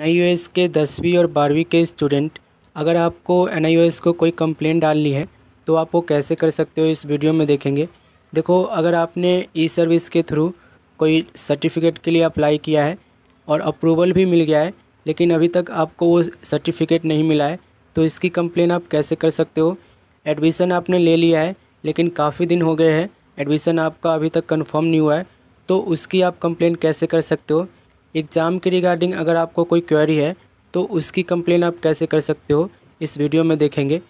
N के दसवीं और बारहवीं के स्टूडेंट अगर आपको एन को कोई कंप्लेंट डालनी है तो आप वो कैसे कर सकते हो इस वीडियो में देखेंगे देखो अगर आपने ई सर्विस के थ्रू कोई सर्टिफिकेट के लिए अप्लाई किया है और अप्रूवल भी मिल गया है लेकिन अभी तक आपको वो सर्टिफिकेट नहीं मिला है तो इसकी कंप्लेन आप कैसे कर सकते हो एडमिशन आपने ले लिया है लेकिन काफ़ी दिन हो गए हैं एडमिशन आपका अभी तक कन्फर्म नहीं हुआ है तो उसकी आप कंप्लेन कैसे कर सकते हो एग्ज़ाम के रिगार्डिंग अगर आपको कोई क्वेरी है तो उसकी कंप्लेन आप कैसे कर सकते हो इस वीडियो में देखेंगे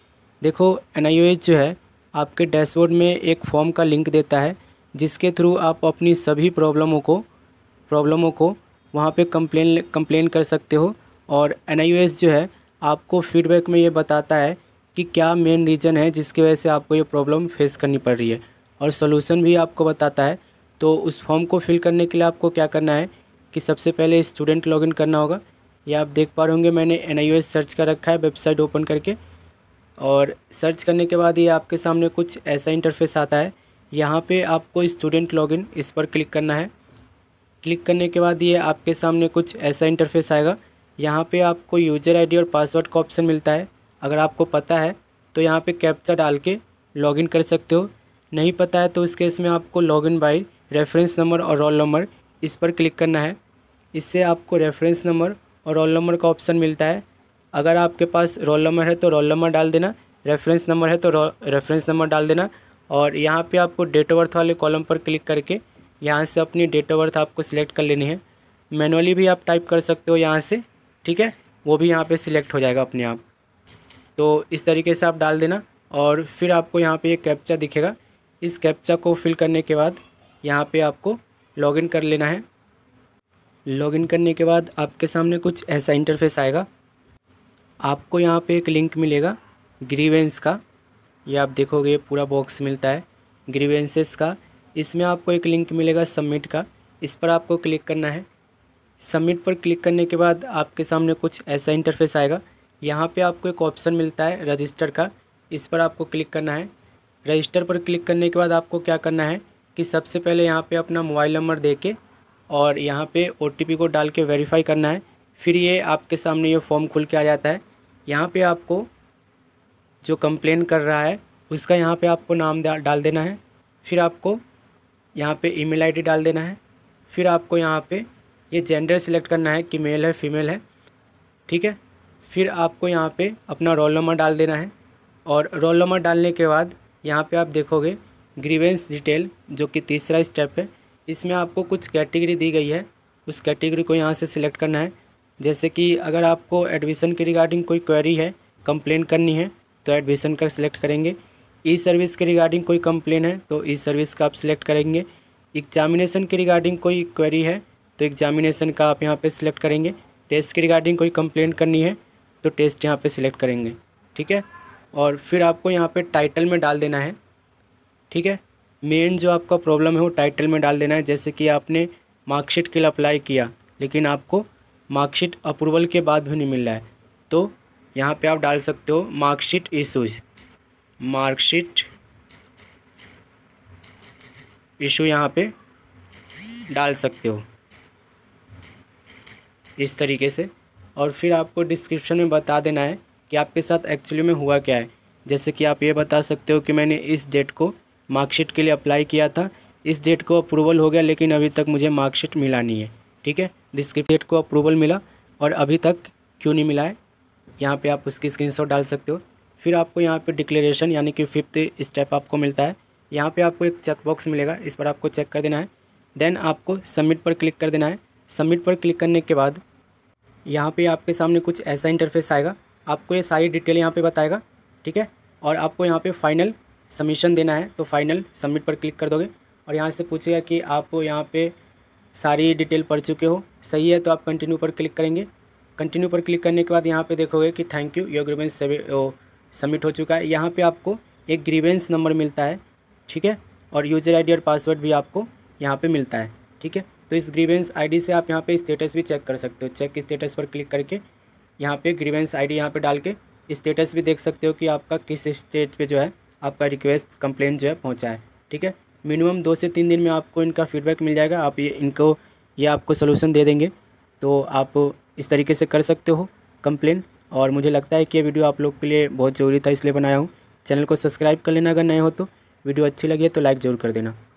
देखो एन जो है आपके डैशबोर्ड में एक फॉर्म का लिंक देता है जिसके थ्रू आप अपनी सभी प्रॉब्लमों को प्रॉब्लमों को वहाँ पे कंप्लेन कंप्लेन कर सकते हो और एन जो है आपको फीडबैक में ये बताता है कि क्या मेन रीज़न है जिसकी वजह से आपको ये प्रॉब्लम फेस करनी पड़ रही है और सोल्यूसन भी आपको बताता है तो उस फॉर्म को फिल करने के लिए आपको क्या करना है कि सबसे पहले स्टूडेंट लॉगिन करना होगा या आप देख पा रहे होंगे मैंने एन सर्च कर रखा है वेबसाइट ओपन करके और सर्च करने के बाद ये आपके सामने कुछ ऐसा इंटरफेस आता है यहाँ पे आपको स्टूडेंट लॉगिन इस पर क्लिक करना है क्लिक करने के बाद ये आपके सामने कुछ ऐसा इंटरफेस आएगा यहाँ पे आपको यूजर आईडी और पासवर्ड का ऑप्शन मिलता है अगर आपको पता है तो यहाँ पे कैप्चा डाल के लॉगिन कर सकते हो नहीं पता है तो उस केस में आपको लॉगिन बाई रेफरेंस नंबर और रोल नंबर इस पर क्लिक करना है इससे आपको रेफरेंस नंबर और रोल नंबर का ऑप्शन मिलता है अगर आपके पास रोल नंबर है तो रोल नंबर डाल देना रेफरेंस नंबर है तो रेफरेंस नंबर डाल देना और यहाँ पे आपको डेट ऑफ बर्थ वाले कॉलम पर क्लिक करके यहाँ से अपनी डेट ऑफ बर्थ आपको सिलेक्ट कर लेनी है मैनुअली भी आप टाइप कर सकते हो यहाँ से ठीक है वो भी यहाँ पे सिलेक्ट हो जाएगा अपने आप तो इस तरीके से आप डाल देना और फिर आपको यहाँ पे ये यह कैप्चा दिखेगा इस कैप्चा को फिल करने के बाद यहाँ पे आपको लॉगिन कर लेना है लॉगिन करने के बाद आपके सामने कुछ ऐसा इंटरफेस आएगा आपको यहाँ पे एक लिंक मिलेगा ग्रीवेंस का ये आप देखोगे पूरा बॉक्स मिलता है ग्रीवेंसेस का इसमें आपको एक लिंक मिलेगा सबमिट का इस पर आपको क्लिक करना है सबमिट पर क्लिक करने के बाद आपके सामने कुछ ऐसा इंटरफेस आएगा यहाँ पे आपको एक ऑप्शन मिलता है रजिस्टर का इस पर आपको क्लिक करना है रजिस्टर पर क्लिक करने के बाद आपको क्या करना है कि सबसे पहले यहाँ पे अपना मोबाइल नंबर दे के और यहाँ पे ओ को डाल के वेरीफाई करना है फिर ये आपके सामने ये फॉर्म खुल के आ जाता है यहाँ पे आपको जो कंप्लेन कर रहा है उसका यहाँ पे आपको नाम डाल देना है फिर आपको यहाँ पे ईमेल आईडी डाल देना है फिर आपको यहाँ पे ये जेंडर सिलेक्ट करना है कि मेल है फीमेल है ठीक है फिर आपको यहाँ पर अपना रोल नंबर डाल देना है और रोल नंबर डालने के बाद यहाँ पर आप देखोगे ग्रीवेंस डिटेल जो कि तीसरा स्टेप है इसमें आपको कुछ कैटेगरी दी गई है उस कैटेगरी को यहाँ से सिलेक्ट करना है जैसे कि अगर आपको एडमिशन के रिगार्डिंग कोई क्वेरी है कंप्लेन करनी है तो एडमिशन का सिलेक्ट करेंगे ई सर्विस के रिगार्डिंग कोई कंप्लेन है तो ई सर्विस का आप सिलेक्ट करेंगे एग्जामिनेशन के रिगार्डिंग कोई क्वेरी है तो एग्जामिनेशन का आप यहाँ पे सिलेक्ट करेंगे टेस्ट के रिगार्डिंग कोई कंप्लेंट करनी है तो टेस्ट यहाँ पे सिलेक्ट करेंगे ठीक है और फिर आपको यहाँ पे टाइटल में डाल देना है ठीक है मेन जो आपका प्रॉब्लम है वो टाइटल में डाल देना है जैसे कि आपने मार्कशीट के लिए अप्लाई किया लेकिन आपको मार्कशीट अप्रूवल के बाद भी नहीं मिल रहा है तो यहाँ पे आप डाल सकते हो मार्कशीट इशूज मार्कशीट इशू यहाँ पे डाल सकते हो इस तरीके से और फिर आपको डिस्क्रिप्शन में बता देना है कि आपके साथ एक्चुअली में हुआ क्या है जैसे कि आप ये बता सकते हो कि मैंने इस डेट को मार्कशीट के लिए अप्लाई किया था इस डेट को अप्रूवल हो गया लेकिन अभी तक मुझे मार्कशीट मिला नहीं है ठीक है डिस्क्रिप्ट डेट को अप्रूवल मिला और अभी तक क्यों नहीं मिला है यहाँ पे आप उसकी स्क्रीनशॉट डाल सकते हो फिर आपको यहाँ पे डिक्लेरेशन यानी कि फिफ्थ स्टेप आपको मिलता है यहाँ पे आपको एक चेक बॉक्स मिलेगा इस पर आपको चेक कर देना है देन आपको सबमिट पर क्लिक कर देना है सबमिट पर क्लिक करने के बाद यहाँ पे आपके सामने कुछ ऐसा इंटरफेस आएगा आपको ये सारी डिटेल यहाँ पे बताएगा ठीक है और आपको यहाँ पे फाइनल सबमिशन देना है तो फाइनल सबमिट पर क्लिक कर दोगे और यहाँ से पूछेगा कि आप यहाँ पे सारी डिटेल पढ़ चुके हो सही है तो आप कंटिन्यू पर क्लिक करेंगे कंटिन्यू पर क्लिक करने के बाद यहाँ पे देखोगे कि thank you your grievance submit हो चुका है यहाँ पे आपको एक ग्रीवेंस नंबर मिलता है ठीक है और यूजर आईडी और पासवर्ड भी आपको यहाँ पे मिलता है ठीक है तो इस ग्रीवेंस आईडी से आप यहाँ पे स्टेटस भी चेक कर सकते हो चेक स्टेटस पर क्लिक करके यहाँ पर ग्रीवेंस डी यहाँ पे डाल के स्टेटस भी देख सकते हो कि आपका किस स्टेट पर जो है आपका रिक्वेस्ट कंप्लेंट जो है पहुँचाएँ ठीक है मिनिमम दो से तीन दिन में आपको इनका फीडबैक मिल जाएगा आप ये इनको ये आपको सोल्यूशन दे देंगे तो आप इस तरीके से कर सकते हो कंप्लेन और मुझे लगता है कि ये वीडियो आप लोग के लिए बहुत ज़रूरी था इसलिए बनाया हूँ चैनल को सब्सक्राइब कर लेना अगर नए हो तो वीडियो अच्छी लगी है तो लाइक ज़रूर कर देना